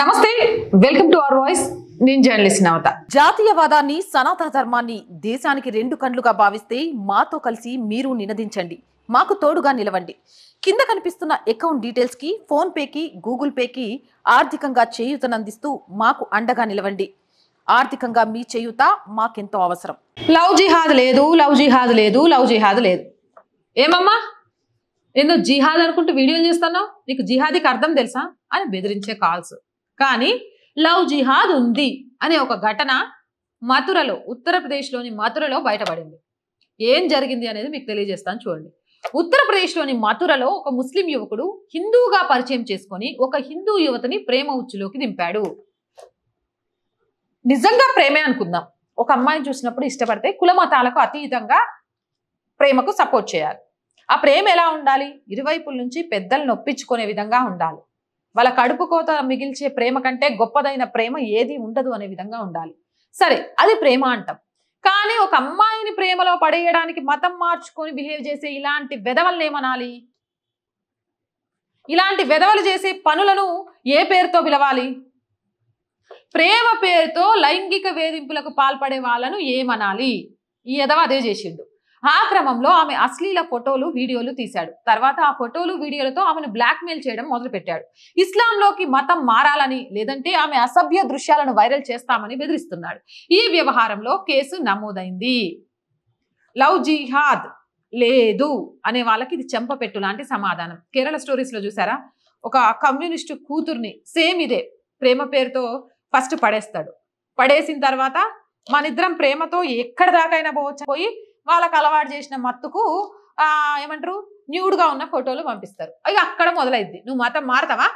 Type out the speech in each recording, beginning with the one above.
నమస్తే welcome to our voice నేను journalist Navata జాతీయవాదాన్ని సనాతన ధర్మాన్ని దేశానికి రెండు కండ్లుగా భావిస్తే మాతో కలిసి మీరు నినదించండి మాకు తోడుగా నిలవండి కింద కనిపిస్తున్న అకౌంట్ డీటెయిల్స్కి ఫోన్పేకి గూగుల్ పేకి ఆర్థికంగా చేయూతనందిస్తూ మాకు అండగా నిలవండి ఆర్థికంగా మీ చేయూత మాకెంతో అవసరం లవ్ జిహాద్ లేదు లవ్ జిహాద్ లేదు లవ్ జిహాద్ లేదు ఏమమ్మా ఏందో జిహాద్ అనుకుంటూ వీడియోలు చేస్తానో నీకు జిహాదీకి అర్థం తెలుసా అని బెదిరించే కాల్స్ కానీ లవ్ జిహాద్ ఉంది అనే ఒక ఘటన మథురలో ఉత్తరప్రదేశ్లోని మథురలో బయటపడింది ఏం జరిగింది అనేది మీకు తెలియజేస్తాను చూడండి ఉత్తరప్రదేశ్లోని మథురలో ఒక ముస్లిం యువకుడు హిందూగా పరిచయం చేసుకొని ఒక హిందూ యువతని ప్రేమ ఉచ్చులోకి దింపాడు నిజంగా ప్రేమే అనుకుందాం ఒక అమ్మాయిని చూసినప్పుడు ఇష్టపడితే కులమతాలకు అతీతంగా ప్రేమకు సపోర్ట్ చేయాలి ఆ ప్రేమ ఎలా ఉండాలి ఇరువైపుల నుంచి పెద్దలను నొప్పించుకునే విధంగా ఉండాలి వాళ్ళ కడుపు కోత మిగిల్చే ప్రేమ కంటే గొప్పదైన ప్రేమ ఏది ఉండదు అనే విధంగా ఉండాలి సరే అది ప్రేమ అంటాం కానీ ఒక అమ్మాయిని ప్రేమలో పడేయడానికి మతం మార్చుకొని బిహేవ్ చేసే ఇలాంటి వెధవల్ని ఏమనాలి ఇలాంటి వెధవలు చేసే పనులను ఏ పేరుతో పిలవాలి ప్రేమ పేరుతో లైంగిక వేధింపులకు పాల్పడే వాళ్ళను ఏమనాలి ఈ ఎదవ అదే చేసిండు ఆ క్రమంలో ఆమె అశ్లీల ఫోటోలు వీడియోలు తీశాడు తర్వాత ఆ ఫోటోలు వీడియోలతో ఆమెను బ్లాక్మెయిల్ చేయడం మొదలుపెట్టాడు ఇస్లాంలోకి మతం మారాలని లేదంటే ఆమె అసభ్య దృశ్యాలను వైరల్ చేస్తామని బెదిరిస్తున్నాడు ఈ వ్యవహారంలో కేసు నమోదైంది లవ్ జిహాద్ లేదు అనే వాళ్ళకి ఇది చెంపపెట్టు లాంటి సమాధానం కేరళ స్టోరీస్లో చూసారా ఒక కమ్యూనిస్టు కూతుర్ని సేమ్ ఇదే ప్రేమ పేరుతో ఫస్ట్ పడేస్తాడు పడేసిన తర్వాత మనిద్దరం ప్రేమతో ఎక్కడ దాకైనా పోవచ్చు పోయి వాళ్ళకి అలవాటు చేసిన మత్తుకు ఏమంటారు న్యూడ్గా ఉన్న ఫోటోలు పంపిస్తారు అవి అక్కడ మొదలైద్ది నువ్వు మతం మారతావా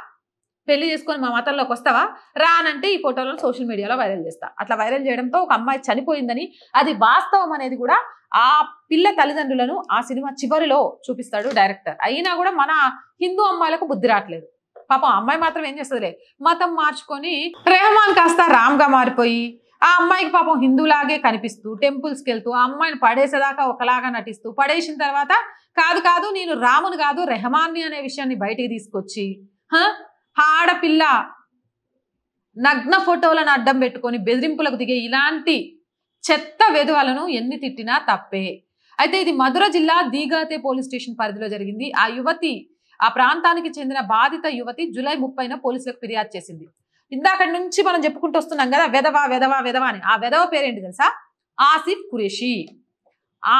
పెళ్లి చేసుకొని మా మతంలోకి వస్తావా రానంటే ఈ ఫోటోలను సోషల్ మీడియాలో వైరల్ చేస్తా అట్లా వైరల్ చేయడంతో ఒక అమ్మాయి చనిపోయిందని అది వాస్తవం అనేది కూడా ఆ పిల్ల తల్లిదండ్రులను ఆ సినిమా చివరిలో చూపిస్తాడు డైరెక్టర్ అయినా కూడా మన హిందూ అమ్మాయిలకు బుద్ధి రావట్లేదు పాపం అమ్మాయి మాత్రం ఏం చేస్తుందిలే మతం మార్చుకొని రెహమాన్ కాస్త రామ్గా మారిపోయి ఆ అమ్మాయికి పాపం హిందూలాగే కనిపిస్తూ టెంపుల్స్కి వెళ్తూ ఆ అమ్మాయిని పడేసేదాకా ఒకలాగా నటిస్తూ పడేసిన తర్వాత కాదు కాదు నేను రాముని కాదు రెహమాన్ని అనే విషయాన్ని బయటికి తీసుకొచ్చి ఆడపిల్ల నగ్న ఫోటోలను అడ్డం పెట్టుకొని బెదిరింపులకు దిగే ఇలాంటి చెత్త వెధువలను ఎన్ని తిట్టినా తప్పే అయితే ఇది మధుర జిల్లా దీగాతే పోలీస్ స్టేషన్ పరిధిలో జరిగింది ఆ యువతి ఆ ప్రాంతానికి చెందిన బాధిత యువతి జూలై ముప్పైన పోలీసులకు ఫిర్యాదు చేసింది ఇందాక నుంచి మనం చెప్పుకుంటూ వస్తున్నాం కదా వెధవా వెధవా వెధవా అని ఆ వెధవ పేరేంటి తెలుసా ఆసిఫ్ కురేషి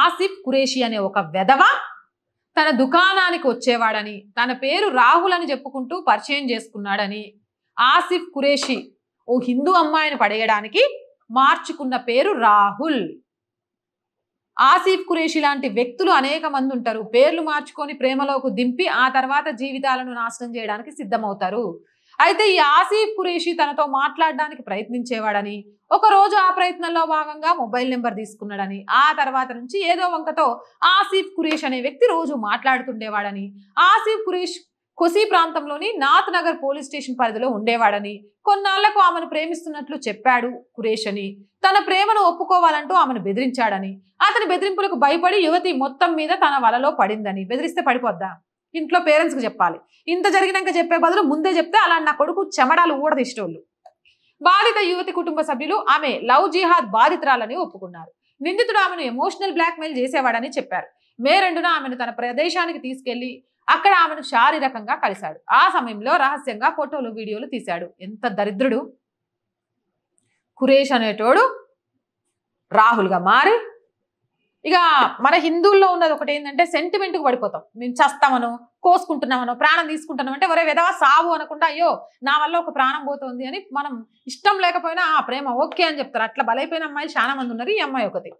ఆసిఫ్ కురేషి అనే ఒక వెధవ తన దుకాణానికి వచ్చేవాడని తన పేరు రాహుల్ అని చెప్పుకుంటూ పరిచయం చేసుకున్నాడని ఆసిఫ్ కురేషి ఓ హిందూ అమ్మాయిని పడేయడానికి మార్చుకున్న పేరు రాహుల్ ఆసిఫ్ కురేషి లాంటి వ్యక్తులు అనేక మంది ఉంటారు పేర్లు మార్చుకొని ప్రేమలోకి దింపి ఆ తర్వాత జీవితాలను నాశనం చేయడానికి సిద్ధమవుతారు అయితే ఈ ఆసిఫ్ ఖురేషి తనతో మాట్లాడడానికి ప్రయత్నించేవాడని ఒక రోజు ఆ ప్రయత్నంలో భాగంగా మొబైల్ నెంబర్ తీసుకున్నాడని ఆ తర్వాత నుంచి ఏదో వంకతో ఆసిఫ్ ఖురేష్ అనే వ్యక్తి రోజు మాట్లాడుతుండేవాడని ఆసిఫ్ ఖురేష్ కొసీ ప్రాంతంలోని నాథ్ నగర్ పోలీస్ స్టేషన్ పరిధిలో ఉండేవాడని కొన్నాళ్లకు ఆమెను ప్రేమిస్తున్నట్లు చెప్పాడు కురేష్ అని తన ప్రేమను ఒప్పుకోవాలంటూ ఆమెను బెదిరించాడని అతని బెదిరింపులకు భయపడి యువతి మొత్తం మీద తన వలలో పడిందని బెదిరిస్తే పడిపోద్దా ఇంట్లో పేరెంట్స్కి చెప్పాలి ఇంత జరిగినాక చెప్పే బదులు ముందే చెప్తే అలా నా కొడుకు చెమడాలు ఊడదిష్టోళ్ళు బాధిత యువతి కుటుంబ సభ్యులు ఆమె లవ్ జిహాద్ బాధితురాలని ఒప్పుకున్నారు నిందితుడు ఆమెను ఎమోషనల్ బ్లాక్మెయిల్ చేసేవాడని చెప్పారు మే రెండున ఆమెను తన ప్రదేశానికి తీసుకెళ్లి అక్కడ ఆమెను శారీరకంగా కలిశాడు ఆ సమయంలో రహస్యంగా ఫోటోలు వీడియోలు తీశాడు ఎంత దరిద్రుడు కురేష్ అనేటోడు రాహుల్గా మారి ఇక మన హిందువుల్లో ఉన్నది ఒకటి ఏంటంటే సెంటిమెంట్కి పడిపోతాం మేము చస్తామను కోసుకుంటున్నామను ప్రాణం తీసుకుంటున్నాం అంటే వరే విధవా సావు అనకుండా అయ్యో నా వల్ల ఒక ప్రాణం పోతుంది అని మనం ఇష్టం లేకపోయినా ఆ ప్రేమ ఓకే అని చెప్తారు అట్లా బలైపోయిన అమ్మాయిలు చాలా మంది ఉన్నారు ఈ అమ్మాయి ఒకటి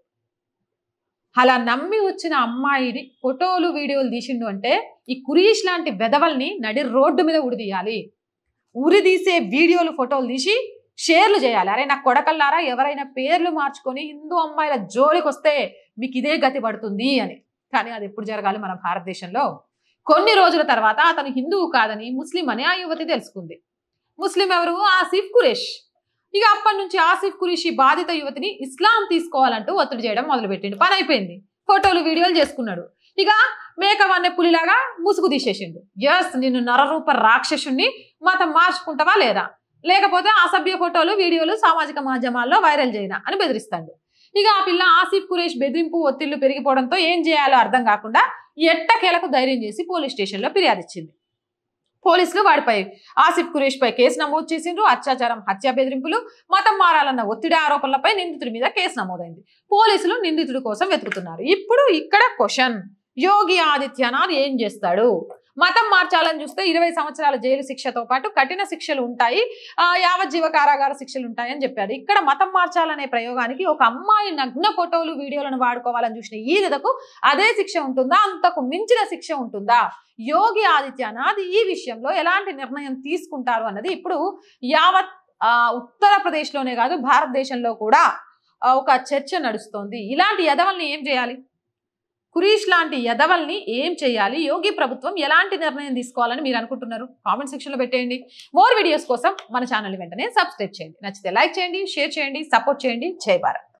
అలా నమ్మి వచ్చిన అమ్మాయిని ఫోటోలు వీడియోలు తీసిండు అంటే ఈ కురీష్ లాంటి వెధవల్ని నడి రోడ్డు మీద ఉరిదీయాలి ఉరిదీసే వీడియోలు ఫోటోలు తీసి షేర్లు చేయాలి అరే నా కొడకల్లారా ఎవరైనా పేర్లు మార్చుకొని హిందూ అమ్మాయిల జోలికి వస్తే మీకు ఇదే గతి పడుతుంది అని కానీ అది ఎప్పుడు జరగాలి మన భారతదేశంలో కొన్ని రోజుల తర్వాత అతను హిందువు కాదని ముస్లిం అని ఆ యువతి తెలుసుకుంది ముస్లిం ఎవరు ఆసిఫ్ కురేష్ ఇక అప్పటి నుంచి ఆసిఫ్ కురేషి బాధిత యువతిని ఇస్లాం తీసుకోవాలంటూ ఒత్తిడి చేయడం మొదలుపెట్టిండు పని అయిపోయింది ఫోటోలు వీడియోలు చేసుకున్నాడు ఇక మేకప్ అనే పులిలాగా ముసుగు తీసేసిండు ఎస్ నిన్ను నరరూప రాక్షసుణ్ణి మతం మార్చుకుంటావా లేదా లేకపోతే అసభ్య ఫోటోలు వీడియోలు సామాజిక మాధ్యమాల్లో వైరల్ చేయినా అని బెదిరిస్తాడు ఇక ఆ పిల్ల ఆసిఫ్ కురేష్ బెదిరింపు ఒత్తిళ్లు పెరిగిపోవడంతో ఏం చేయాలో అర్థం కాకుండా ఎట్టకేలకు ధైర్యం చేసి పోలీస్ స్టేషన్లో ఫిర్యాదు ఇచ్చింది పోలీసులు వాడిపై ఆసిఫ్ కురేష్ పై కేసు నమోదు చేసిండ్రు అత్యాచారం హత్య బెదిరింపులు మతం మారాలన్న ఒత్తిడి ఆరోపణలపై నిందితుడి మీద కేసు నమోదైంది పోలీసులు నిందితుడి కోసం వెతుకుతున్నారు ఇప్పుడు ఇక్కడ క్వశ్చన్ యోగి ఆదిత్యనాథ్ ఏం చేస్తాడు మతం మార్చాలని చూస్తే ఇరవై సంవత్సరాల జైలు శిక్షతో పాటు కఠిన శిక్షలు ఉంటాయి యావజ్జీవ కారాగార శిక్షలు ఉంటాయని చెప్పారు ఇక్కడ మతం మార్చాలనే ప్రయోగానికి ఒక అమ్మాయి నగ్న ఫోటోలు వీడియోలను వాడుకోవాలని చూసిన ఈ ఈదకు అదే శిక్ష ఉంటుందా అంతకు మించిన శిక్ష ఉంటుందా యోగి ఆదిత్యనాథ్ ఈ విషయంలో ఎలాంటి నిర్ణయం తీసుకుంటారు అన్నది ఇప్పుడు యావత్ ఉత్తరప్రదేశ్లోనే కాదు భారతదేశంలో కూడా ఒక చర్చ నడుస్తోంది ఇలాంటి యదవల్ని ఏం చేయాలి కురీష్ లాంటి యదవల్ని ఏం చేయాలి యోగి ప్రభుత్వం ఎలాంటి నిర్ణయం తీసుకోవాలని మీరు అనుకుంటున్నారు కామెంట్ లో పెట్టేయండి మోర్ వీడియోస్ కోసం మన ఛానల్ వెంటనే సబ్స్క్రైబ్ చేయండి నచ్చితే లైక్ చేయండి షేర్ చేయండి సపోర్ట్ చేయండి జై భారత్